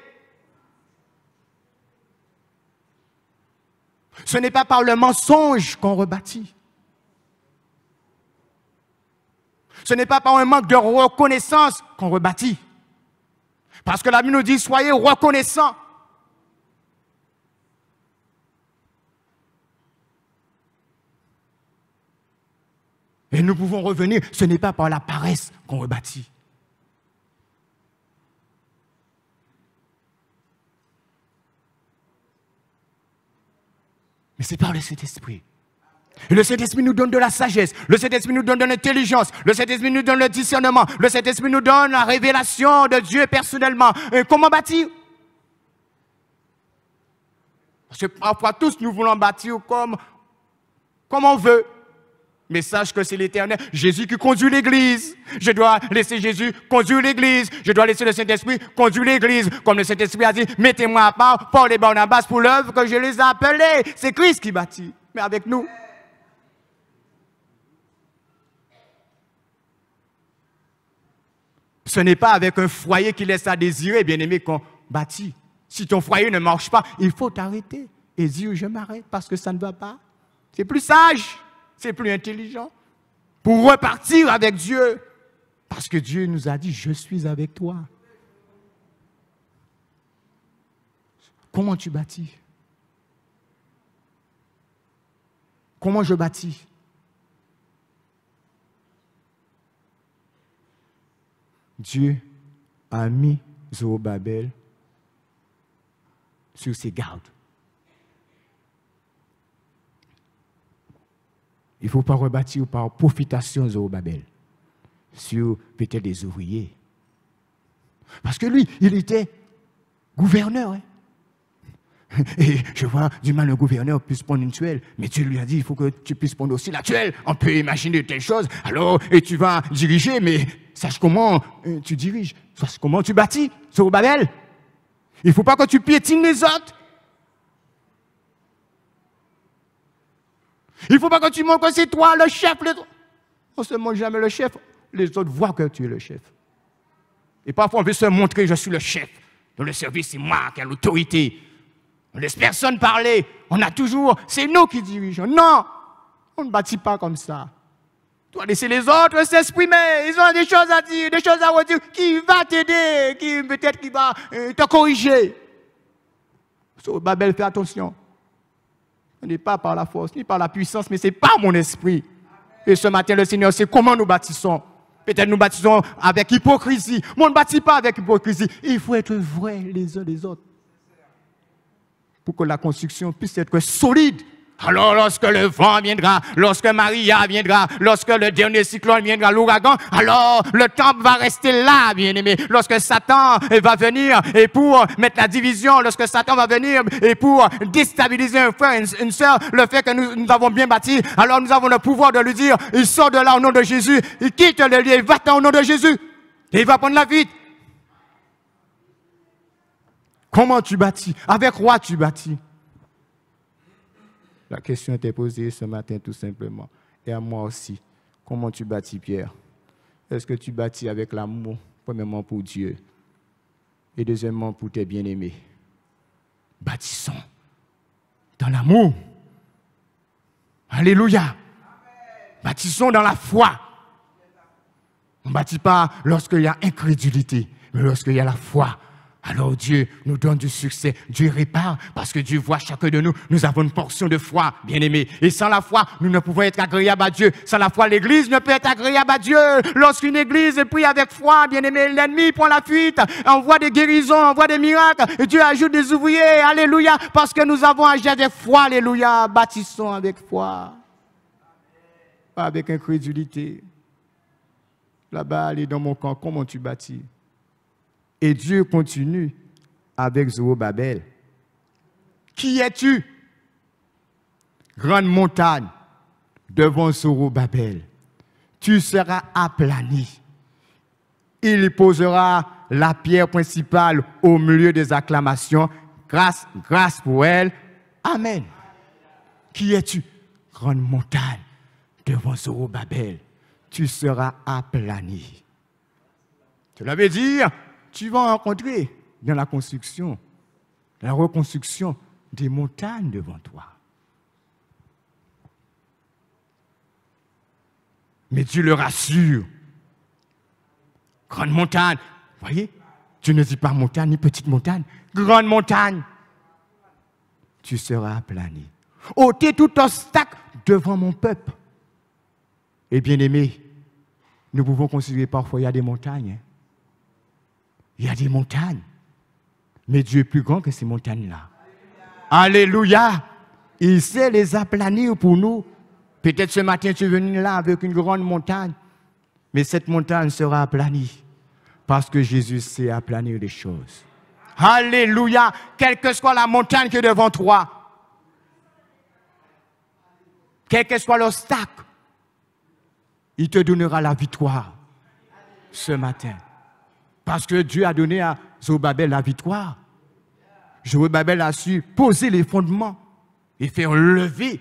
Ce n'est pas par le mensonge qu'on rebâtit. Ce n'est pas par un manque de reconnaissance qu'on rebâtit. Parce que la Bible nous dit, soyez reconnaissants. Et nous pouvons revenir, ce n'est pas par la paresse qu'on rebâtit. Mais c'est par le Saint-Esprit. Le Saint-Esprit nous donne de la sagesse, le Saint-Esprit nous donne de l'intelligence, le Saint-Esprit nous donne le discernement, le Saint-Esprit nous donne la révélation de Dieu personnellement. Et comment bâtir Parce que parfois tous nous voulons bâtir comme, comme on veut. Mais sache que c'est l'éternel, Jésus qui conduit l'église. Je dois laisser Jésus conduire l'église. Je dois laisser le Saint-Esprit conduire l'église. Comme le Saint-Esprit a dit, mettez-moi à part pour en Barnabas pour l'œuvre que je les ai appelés. C'est Christ qui bâtit, mais avec nous. Ce n'est pas avec un foyer qui laisse à désirer, bien aimé, qu'on bâtit. Si ton foyer ne marche pas, il faut t'arrêter et dire je m'arrête parce que ça ne va pas. C'est plus sage c'est plus intelligent. Pour repartir avec Dieu. Parce que Dieu nous a dit, je suis avec toi. Comment tu bâtis Comment je bâtis Dieu a mis Zobabel sur ses gardes. Il ne faut pas rebâtir par profitation de Babel sur peut-être des ouvriers. Parce que lui, il était gouverneur. Hein. Et je vois du mal un gouverneur puisse prendre une tuelle, mais tu lui as dit, il faut que tu puisses prendre aussi la tuelle. On peut imaginer telle chose. Alors, et tu vas diriger, mais sache comment euh, tu diriges, sache comment tu bâtis sur Babel. Il ne faut pas que tu piétines les autres. Il ne faut pas que tu montres que c'est toi le chef. On ne se montre jamais le chef. Les autres voient que tu es le chef. Et parfois, on veut se montrer, je suis le chef. Dans le service, c'est moi qui ai l'autorité. On ne laisse personne parler. On a toujours, c'est nous qui dirigeons. Non, on ne bâtit pas comme ça. Tu dois laisser les autres s'exprimer. Ils ont des choses à dire, des choses à redire. Qui va t'aider Qui peut-être qui va euh, te corriger so, Babel, fais attention. Ce n'est pas par la force, ni par la puissance, mais c'est par mon esprit. Et ce matin, le Seigneur sait comment nous bâtissons. Peut-être nous bâtissons avec hypocrisie. Mais on ne bâtit pas avec hypocrisie. Il faut être vrai les uns les autres. Pour que la construction puisse être solide alors lorsque le vent viendra, lorsque Maria viendra, lorsque le dernier cyclone viendra, l'ouragan, alors le temple va rester là, bien-aimé. Lorsque Satan va venir et pour mettre la division, lorsque Satan va venir et pour déstabiliser un frère, une, une soeur, le fait que nous, avons bien bâti, alors nous avons le pouvoir de lui dire, il sort de là au nom de Jésus, il quitte le lieu, il va au nom de Jésus. Et il va prendre la vie. Comment tu bâtis Avec quoi tu bâtis la question était posée ce matin tout simplement. Et à moi aussi, comment tu bâtis Pierre Est-ce que tu bâtis avec l'amour, premièrement pour Dieu, et deuxièmement pour tes bien-aimés Bâtissons dans l'amour. Alléluia. Bâtissons dans la foi. On ne bâtit pas lorsqu'il y a incrédulité, mais lorsqu'il y a la foi alors Dieu nous donne du succès, Dieu répare, parce que Dieu voit chacun de nous, nous avons une portion de foi, bien aimé Et sans la foi, nous ne pouvons être agréables à Dieu. Sans la foi, l'Église ne peut être agréable à Dieu. Lorsqu'une Église prie avec foi, bien aimé l'ennemi prend la fuite, envoie des guérisons, envoie des miracles, et Dieu ajoute des ouvriers, alléluia, parce que nous avons agi avec foi, alléluia, bâtissons avec foi, pas avec incrédulité. Là-bas, allez dans mon camp, comment tu bâtis et Dieu continue avec Zorobabel. Qui es-tu Grande montagne devant Zorobabel. Tu seras aplani. Il posera la pierre principale au milieu des acclamations. Grâce, grâce pour elle. Amen. Qui es-tu Grande montagne devant Zorobabel. Tu seras aplani. Tu l'avais dire tu vas rencontrer dans la construction, la reconstruction des montagnes devant toi. Mais Dieu le rassure. Grande montagne, voyez, tu ne dis pas montagne ni petite montagne, grande montagne. Tu seras aplani. ôtez tout obstacle devant mon peuple. Et bien aimé, nous pouvons considérer parfois il y a des montagnes. Hein. Il y a des montagnes. Mais Dieu est plus grand que ces montagnes-là. Alléluia. Il sait les aplanir pour nous. Peut-être ce matin, tu es venu là avec une grande montagne. Mais cette montagne sera aplanie. Parce que Jésus sait aplanir les choses. Alléluia. Quelle que soit la montagne qui est devant toi. Quel que soit l'obstacle. Il te donnera la victoire ce matin. Parce que Dieu a donné à Zobabel la victoire. Zobabel a su poser les fondements et faire lever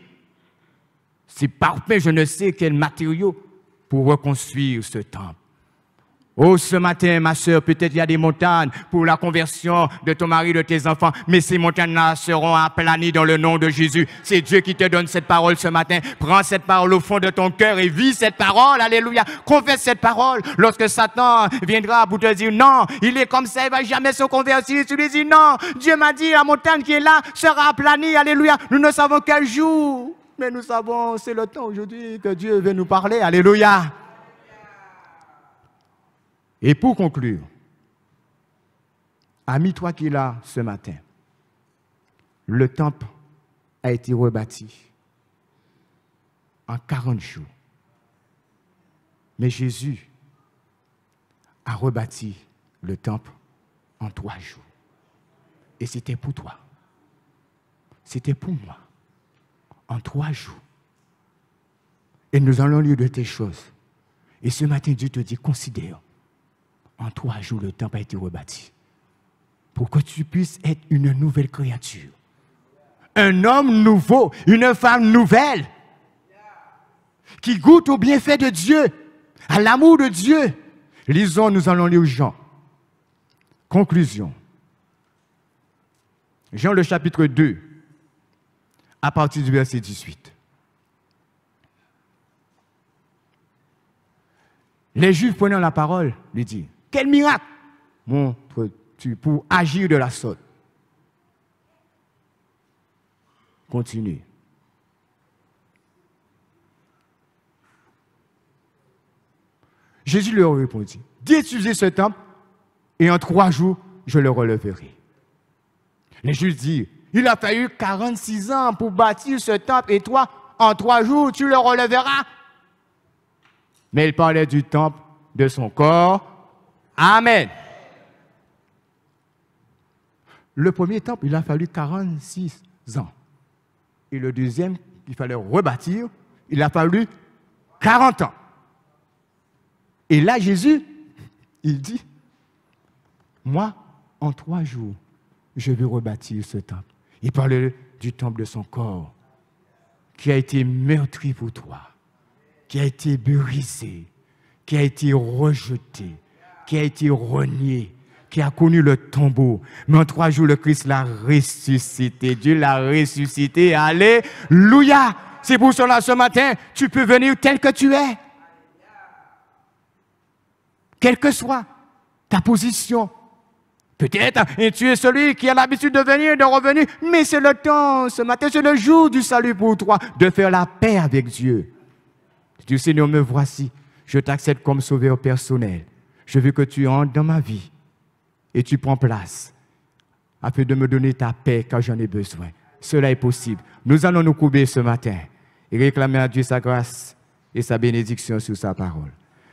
c'est parfaits, je ne sais quel matériau pour reconstruire ce temple. Oh, ce matin, ma soeur, peut-être il y a des montagnes pour la conversion de ton mari, de tes enfants, mais ces montagnes-là seront aplanies dans le nom de Jésus. C'est Dieu qui te donne cette parole ce matin. Prends cette parole au fond de ton cœur et vis cette parole. Alléluia. Confesse cette parole. Lorsque Satan viendra pour te dire non, il est comme ça, il va jamais se convertir. Tu lui dis non, Dieu m'a dit, la montagne qui est là sera aplanie. Alléluia. Nous ne savons quel jour, mais nous savons, c'est le temps aujourd'hui que Dieu veut nous parler. Alléluia. Et pour conclure, ami toi qui es là ce matin, le temple a été rebâti en 40 jours. Mais Jésus a rebâti le temple en trois jours. Et c'était pour toi. C'était pour moi. En trois jours. Et nous allons lire de tes choses. Et ce matin, Dieu te dit, considère en trois jours, le temple a été rebâti. Pour que tu puisses être une nouvelle créature. Un homme nouveau, une femme nouvelle, qui goûte au bienfait de Dieu, à l'amour de Dieu. Lisons, nous allons lire Jean. Conclusion. Jean le chapitre 2, à partir du verset 18. Les Juifs prenant la parole lui dit. Quel miracle montres-tu pour agir de la sorte Continue. Jésus leur répondit, détruisez ce temple et en trois jours, je le releverai. Les Juifs dirent :« il a fallu 46 ans pour bâtir ce temple et toi, en trois jours, tu le releveras. Mais il parlait du temple, de son corps, Amen. Le premier temple, il a fallu 46 ans. Et le deuxième, il fallait rebâtir, il a fallu 40 ans. Et là, Jésus, il dit, moi, en trois jours, je vais rebâtir ce temple. Il parle du temple de son corps, qui a été meurtri pour toi, qui a été brisé, qui a été rejeté, qui a été renié, qui a connu le tombeau. Mais en trois jours, le Christ l'a ressuscité. Dieu l'a ressuscité. Alléluia. C'est pour cela ce matin, tu peux venir tel que tu es. Quelle que soit ta position. Peut-être, et tu es celui qui a l'habitude de venir et de revenir, mais c'est le temps, ce matin, c'est le jour du salut pour toi, de faire la paix avec Dieu. Tu Seigneur, me voici, je t'accepte comme sauveur personnel je veux que tu entres dans ma vie et tu prends place afin de me donner ta paix quand j'en ai besoin. Cela est possible. Nous allons nous couper ce matin et réclamer à Dieu sa grâce et sa bénédiction sur sa parole.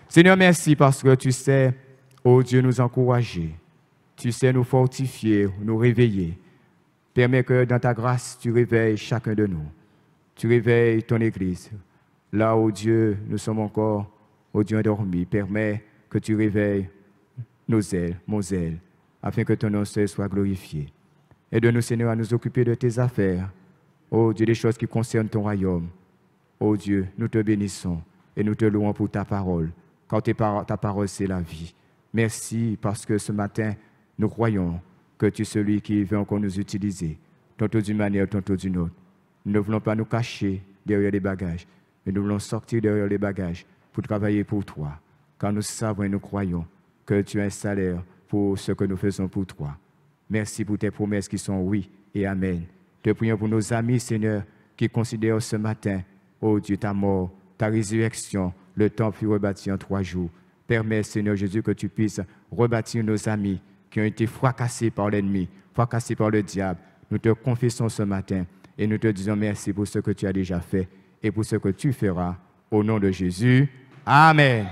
Seigneur, merci parce que tu sais, oh Dieu, nous encourager. Tu sais nous fortifier, nous réveiller. Permets que dans ta grâce, tu réveilles chacun de nous. Tu réveilles ton Église. Là, oh Dieu, nous sommes encore, oh Dieu, endormi. Permets que tu réveilles nos ailes, mon zèle, afin que ton nom seul soit glorifié. Aide-nous, Seigneur, à nous occuper de tes affaires. Ô Dieu, des choses qui concernent ton royaume. Ô Dieu, nous te bénissons et nous te louons pour ta parole, car ta parole, c'est la vie. Merci parce que ce matin, nous croyons que tu es celui qui veut encore nous utiliser, tantôt d'une manière, tantôt d'une autre. Nous ne voulons pas nous cacher derrière les bagages, mais nous voulons sortir derrière les bagages pour travailler pour toi car nous savons et nous croyons que tu as un salaire pour ce que nous faisons pour toi. Merci pour tes promesses qui sont oui et amen. Te prions pour nos amis, Seigneur, qui considèrent ce matin, oh Dieu, ta mort, ta résurrection, le temps fut rebâti en trois jours. Permets, Seigneur Jésus, que tu puisses rebâtir nos amis qui ont été fracassés par l'ennemi, fracassés par le diable. Nous te confessons ce matin et nous te disons merci pour ce que tu as déjà fait et pour ce que tu feras. Au nom de Jésus. Amen.